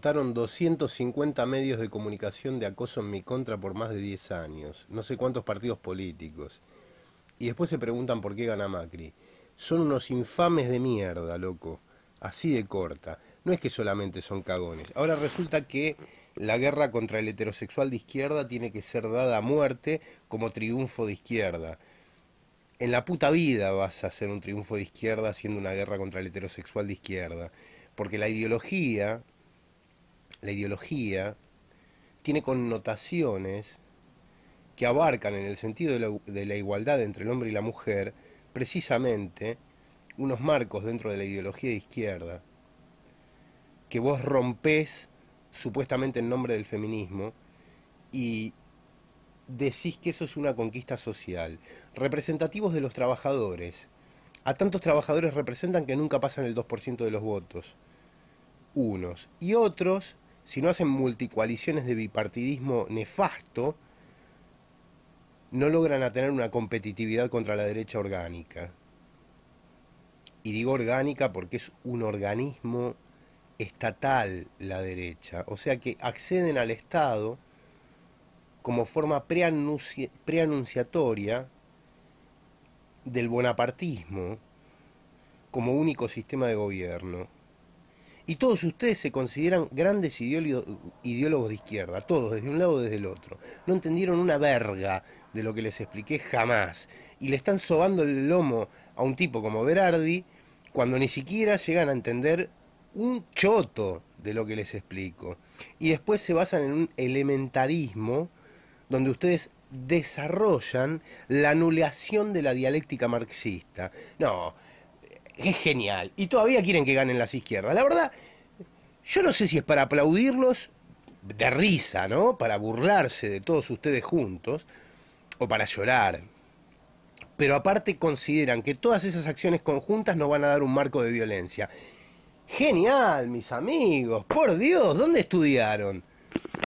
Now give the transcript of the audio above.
Estaron 250 medios de comunicación de acoso en mi contra por más de 10 años, no sé cuántos partidos políticos. Y después se preguntan por qué gana Macri. Son unos infames de mierda, loco. Así de corta. No es que solamente son cagones. Ahora resulta que la guerra contra el heterosexual de izquierda tiene que ser dada a muerte como triunfo de izquierda. En la puta vida vas a hacer un triunfo de izquierda haciendo una guerra contra el heterosexual de izquierda. Porque la ideología la ideología tiene connotaciones que abarcan en el sentido de la, igualdad entre el hombre y la mujer precisamente unos marcos dentro de la ideología de izquierda que vos rompés supuestamente en nombre del feminismo y decís que eso es una conquista social. Representativos de los trabajadores. A tantos trabajadores representan que nunca pasan el 2% de los votos. Unos. Y otros si no hacen multicoaliciones de bipartidismo nefasto, no logran tener una competitividad contra la derecha orgánica. Y digo orgánica porque es un organismo estatal la derecha, o sea que acceden al Estado como forma preanunciatoria del bonapartismo como único sistema de gobierno. Y todos ustedes se consideran grandes ideólogos de izquierda, todos, desde un lado desde el otro. No entendieron una verga de lo que les expliqué jamás. Y le están sobando el lomo a un tipo como Berardi cuando ni siquiera llegan a entender un choto de lo que les explico. Y después se basan en un elementarismo donde ustedes desarrollan la anulación de la dialéctica marxista. No, es genial. Y todavía quieren que ganen las izquierdas. La verdad, yo no sé si es para aplaudirlos de risa, ¿no? Para burlarse de todos ustedes juntos o para llorar. Pero aparte consideran que todas esas acciones conjuntas no van a dar un marco de violencia. Genial, mis amigos, por Dios, ¿dónde estudiaron?